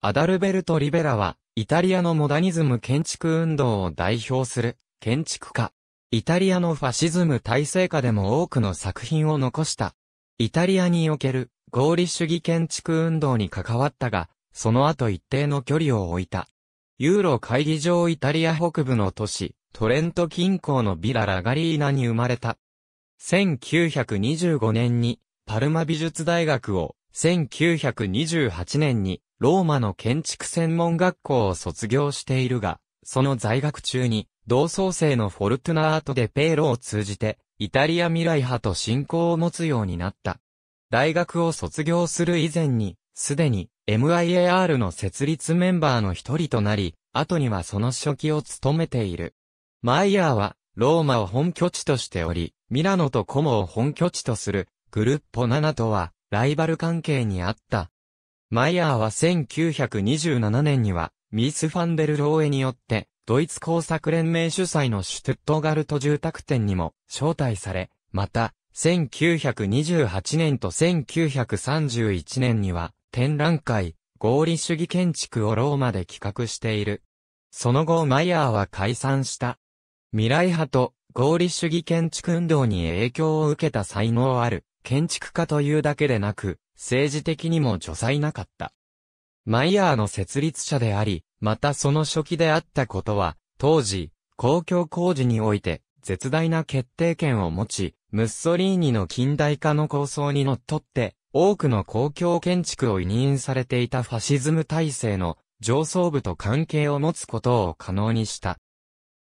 アダルベルト・リベラは、イタリアのモダニズム建築運動を代表する建築家。イタリアのファシズム体制下でも多くの作品を残した。イタリアにおける合理主義建築運動に関わったが、その後一定の距離を置いた。ユーロ会議場イタリア北部の都市、トレント近郊のビラ・ラガリーナに生まれた。1925年にパルマ美術大学を1928年にローマの建築専門学校を卒業しているが、その在学中に同窓生のフォルトゥナートでペーロを通じてイタリア未来派と信仰を持つようになった。大学を卒業する以前に、すでに MIAR の設立メンバーの一人となり、後にはその初期を務めている。マイヤーは、ローマを本拠地としており、ミラノとコモを本拠地とする、グルッポ7とは、ライバル関係にあった。マイヤーは1927年には、ミース・ファンデル・ローエによって、ドイツ工作連盟主催のシュトゥットガルト住宅店にも招待され、また、1928年と1931年には、展覧会、合理主義建築をローマで企画している。その後、マイヤーは解散した。未来派と合理主義建築運動に影響を受けた才能ある。建築家というだけでなく、政治的にも除裁なかった。マイヤーの設立者であり、またその初期であったことは、当時、公共工事において、絶大な決定権を持ち、ムッソリーニの近代化の構想にのっとって、多くの公共建築を委任されていたファシズム体制の上層部と関係を持つことを可能にした。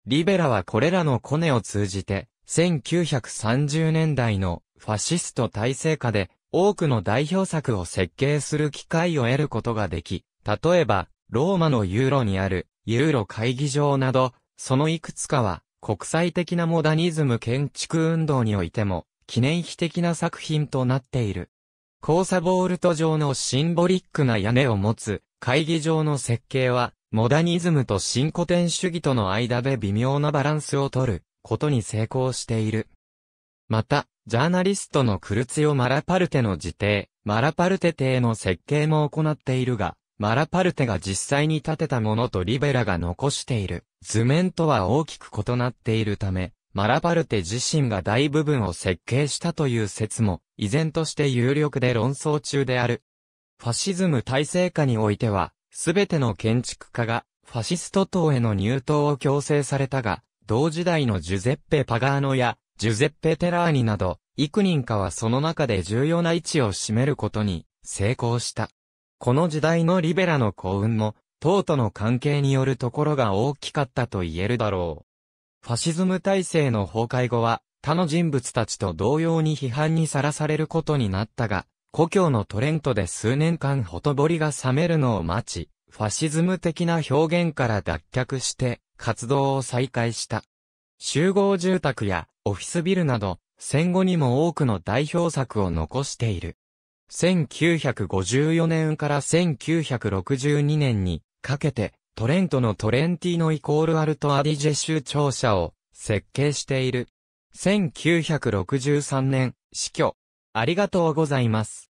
リベラはこれらのコネを通じて、1930年代のファシスト体制下で多くの代表作を設計する機会を得ることができ、例えば、ローマのユーロにあるユーロ会議場など、そのいくつかは国際的なモダニズム建築運動においても記念碑的な作品となっている。交差ボールト状のシンボリックな屋根を持つ会議場の設計は、モダニズムと新古典主義との間で微妙なバランスをとることに成功している。また、ジャーナリストのクルツヨ・マラパルテの自邸、マラパルテ邸の設計も行っているが、マラパルテが実際に建てたものとリベラが残している図面とは大きく異なっているため、マラパルテ自身が大部分を設計したという説も、依然として有力で論争中である。ファシズム体制下においては、すべての建築家が、ファシスト党への入党を強制されたが、同時代のジュゼッペ・パガーノや、ジュゼッペ・テラーニなど、幾人かはその中で重要な位置を占めることに成功した。この時代のリベラの幸運も、党との関係によるところが大きかったと言えるだろう。ファシズム体制の崩壊後は、他の人物たちと同様に批判にさらされることになったが、故郷のトレントで数年間ほとぼりが冷めるのを待ち、ファシズム的な表現から脱却して活動を再開した。集合住宅やオフィスビルなど、戦後にも多くの代表作を残している。1954年から1962年にかけて、トレントのトレンティーノイコールアルトアディジェ州庁舎を設計している。1963年、死去。ありがとうございます。